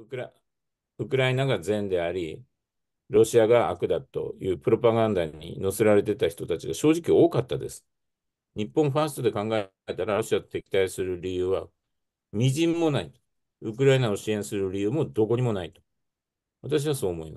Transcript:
ウクラウクライナが善であり、ロシアが悪だというプロパガンダに載せられてた人たちが正直多かったです。日本ファーストで考えたら、ロシアと敵対する理由は、みじんもない。ウクライナを支援する理由もどこにもないと。私はそう思います。